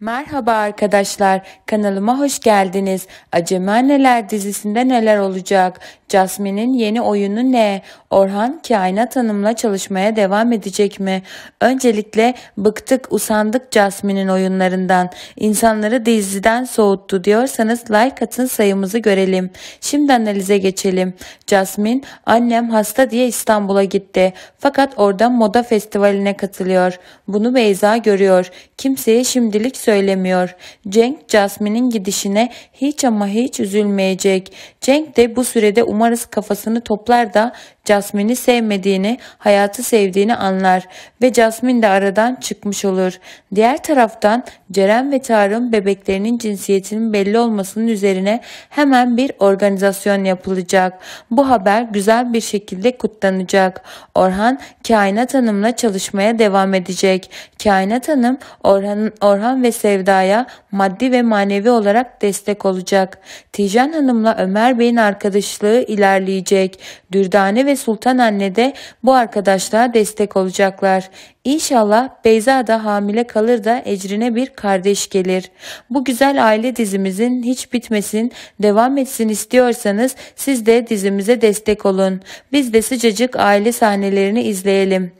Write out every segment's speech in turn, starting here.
Merhaba arkadaşlar, kanalıma hoş geldiniz. Acemi Anneler dizisinde neler olacak? Jasmine'in yeni oyunu ne? Orhan kainat hanımla çalışmaya devam edecek mi? Öncelikle bıktık usandık Jasmine'in oyunlarından. İnsanları diziden soğuttu diyorsanız like atın sayımızı görelim. Şimdi analize geçelim. Jasmine annem hasta diye İstanbul'a gitti. Fakat orada moda festivaline katılıyor. Bunu Beyza görüyor. Kimseye şimdilik söylemiyor. Cenk Jasmine'in gidişine hiç ama hiç üzülmeyecek. Cenk de bu sürede umutlanıyor umarız kafasını toplar da Jasmine'i sevmediğini, hayatı sevdiğini anlar ve Jasmine de aradan çıkmış olur. Diğer taraftan Ceren ve Tarım bebeklerinin cinsiyetinin belli olmasının üzerine hemen bir organizasyon yapılacak. Bu haber güzel bir şekilde kutlanacak. Orhan Kainat Hanım'la çalışmaya devam edecek. Kainat Hanım Orhan, Orhan ve Sevda'ya maddi ve manevi olarak destek olacak. Tijan Hanım'la Ömer Bey'in arkadaşlığı ilerleyecek. Dürdane ve Sultan Anne de bu arkadaşlığa destek olacaklar. İnşallah Beyza da hamile kalır da ecrine bir kardeş gelir. Bu güzel aile dizimizin hiç bitmesin, devam etsin istiyorsanız siz de dizimize destek olun. Biz de sıcacık aile sahnelerini izleyelim.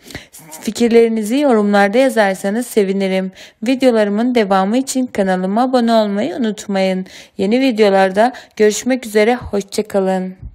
Fikirlerinizi yorumlarda yazarsanız sevinirim. Videolarımın devamı için kanalıma abone olmayı unutmayın. Yeni videolarda görüşmek üzere, hoşçakalın.